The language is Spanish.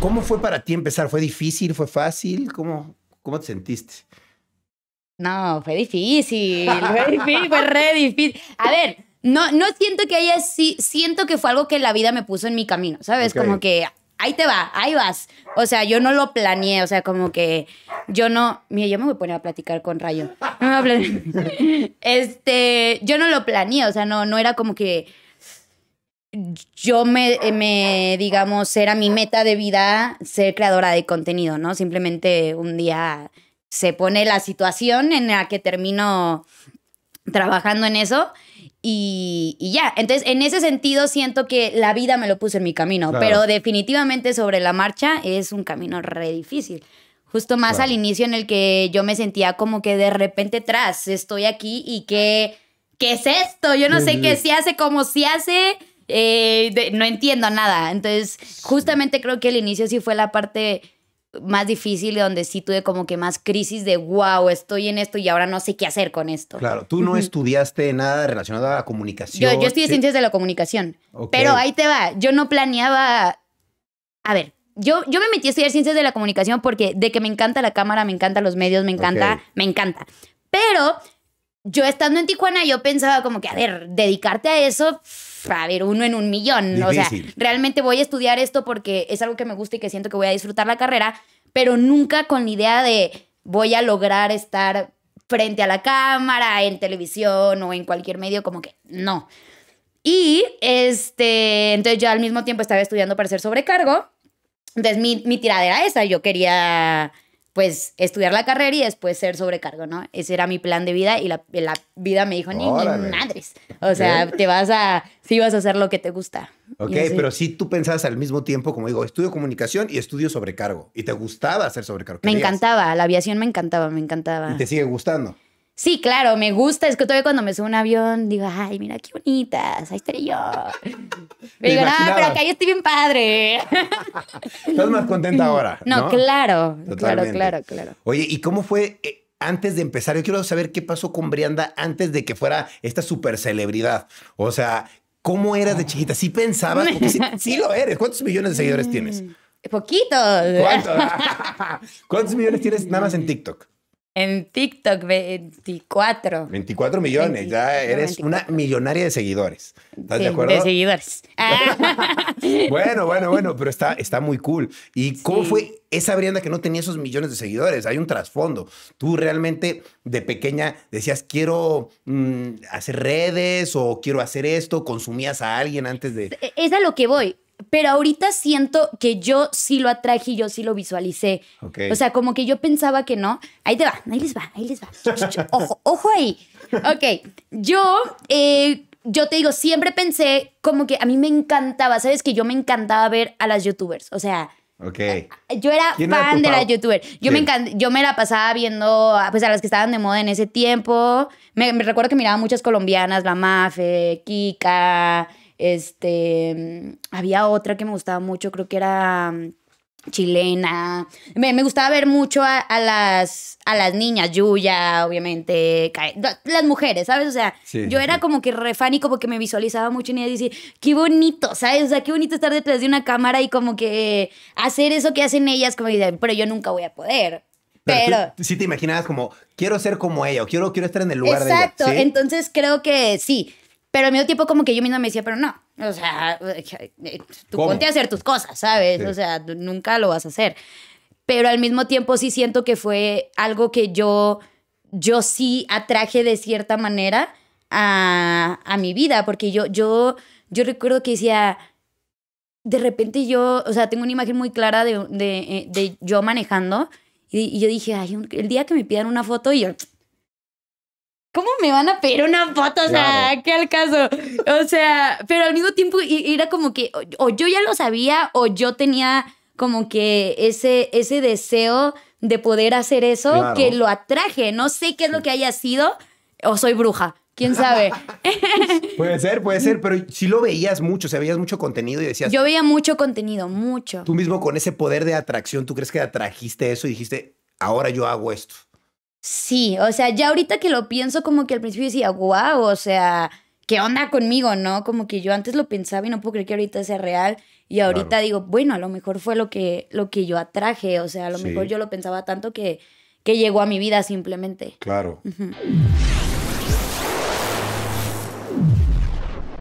¿Cómo fue para ti empezar? ¿Fue difícil? ¿Fue fácil? ¿Cómo, cómo te sentiste? No, fue difícil, fue difícil, fue re difícil. A ver, no, no siento que haya, sí, siento que fue algo que la vida me puso en mi camino, ¿sabes? Como que ahí te va, ahí vas. O sea, yo no lo planeé, o sea, como que yo no, mira, yo me voy a poner a platicar con Rayo. este, yo no lo planeé, o sea, no, no era como que yo me, eh, me, digamos, era mi meta de vida ser creadora de contenido, ¿no? Simplemente un día se pone la situación en la que termino trabajando en eso y, ya. Entonces, en ese sentido, siento que la vida me lo puso en mi camino, pero definitivamente sobre la marcha es un camino re difícil. Justo más al inicio en el que yo me sentía como que de repente tras, estoy aquí y que... ¿Qué es esto? Yo no sé qué se hace, cómo se hace eh, no entiendo nada. Entonces, justamente creo que el inicio sí fue la parte más difícil, donde sí tuve como que más crisis de, wow, estoy en esto y ahora no sé qué hacer con esto. Claro, tú no estudiaste nada relacionado a la comunicación. Yo, yo estudié ciencias de la comunicación, pero ahí te va, yo no planeaba, a ver. Yo, yo me metí a estudiar ciencias de la comunicación porque de que me encanta la cámara, me encanta los medios, me encanta, me encanta. Pero yo estando en Tijuana, yo pensaba como que, a ver, dedicarte a eso, a ver, uno en un millón. O sea, realmente voy a estudiar esto porque es algo que me gusta y que siento que voy a disfrutar la carrera, pero nunca con la idea de voy a lograr estar frente a la cámara, en televisión o en cualquier medio, como que no. Y este, entonces yo al mismo tiempo estaba estudiando para ser sobrecargo. Entonces mi, mi tiradera esa, yo quería pues estudiar la carrera y después ser sobrecargo, ¿no? Ese era mi plan de vida y la, vida me dijo, ni, madres. O sea, te vas a, sí vas a hacer lo que te gusta. Ok, pero si tú pensabas al mismo tiempo, como digo, estudio comunicación y estudio sobrecargo. Y te gustaba hacer sobrecargo. Me encantaba, la aviación me encantaba, me encantaba. ¿Y te sigue gustando? Sí, claro, me gusta. Es que todavía cuando me subo un avión digo, ay, mira qué bonitas, ahí estaré yo. Me digo, no, pero acá yo estoy bien padre. Estás más contenta ahora. No, claro, claro, claro, claro. Oye, ¿y cómo fue eh, antes de empezar? Yo quiero saber qué pasó con Brianda antes de que fuera esta super celebridad. O sea, ¿cómo eras de chiquita? ¿Sí pensabas? sí, lo eres. ¿Cuántos millones de seguidores tienes? Mm, poquitos. ¿Cuántos? ¿Cuántos millones tienes nada más en TikTok? En TikTok, 24. 24 eh, millones, ya eres una millonaria de seguidores. ¿Estás de acuerdo? De seguidores. bueno, bueno, bueno, pero está, está muy cool. ¿Y cómo fue esa brenda que no tenía esos millones de seguidores? Hay un trasfondo. Tú realmente de pequeña decías, quiero mm, hacer redes o quiero hacer esto, consumías a alguien antes de... Es a lo que voy pero ahorita siento que yo sí lo atraje y yo sí lo visualicé. O sea, como que yo pensaba que no. Ahí te va, ahí les va, ahí les va. ojo, ojo ahí. Ok, yo, eh, yo te digo, siempre pensé como que a mí me encantaba, ¿sabes? Que yo me encantaba ver a las youtubers. O sea, eh, Yo era fan de las youtuber. Yo me yo me la pasaba viendo pues, a las que estaban de moda en ese tiempo. Me, recuerdo que miraba muchas colombianas, la Mafe, Kika, este, mm, había otra que me gustaba mucho, creo que era mm, chilena. Me, gustaba ver mucho a, las, a las niñas, Yuya, obviamente, las mujeres, ¿sabes? O sea, yo era como que refánico porque y como que me visualizaba mucho Y me decía, decir, qué bonito, ¿sabes? O sea, qué bonito estar detrás de una cámara y como que hacer eso que hacen ellas, como que, pero yo nunca voy a poder. Pero, Si te imaginabas como, quiero ser como ella quiero, quiero estar en el lugar de Exacto, entonces creo que sí, pero al mismo tiempo como que yo misma me decía, pero no, o sea, tú ponte a hacer tus cosas, ¿sabes? O sea, nunca lo vas a hacer. Pero al mismo tiempo sí siento que fue algo que yo, yo sí atraje de cierta manera a, a mi vida, porque yo, yo, yo recuerdo que decía, de repente yo, o sea, tengo una imagen muy clara de, de, eh, de yo manejando y, yo dije, ay, el día que me pidan una foto y yo ¿cómo me van a pedir una foto? O sea, ¿qué al caso? O sea, pero al mismo tiempo era como que o, yo ya lo sabía o yo tenía como que ese, ese deseo de poder hacer eso que lo atraje. No sé qué es lo que haya sido o soy bruja. ¿Quién sabe? puede ser, puede ser, pero si lo veías mucho, o sea, veías mucho contenido y decías... Yo veía mucho contenido, mucho. Tú mismo con ese poder de atracción, ¿tú crees que atrajiste eso y dijiste, ahora yo hago esto? Sí, o sea, ya ahorita que lo pienso, como que al principio decía, wow, o sea, ¿qué onda conmigo, no? Como que yo antes lo pensaba y no puedo creer que ahorita sea real. Y ahorita digo, bueno, a lo mejor fue lo que, lo que yo atraje, o sea, a lo mejor yo lo pensaba tanto que, que llegó a mi vida simplemente. Claro.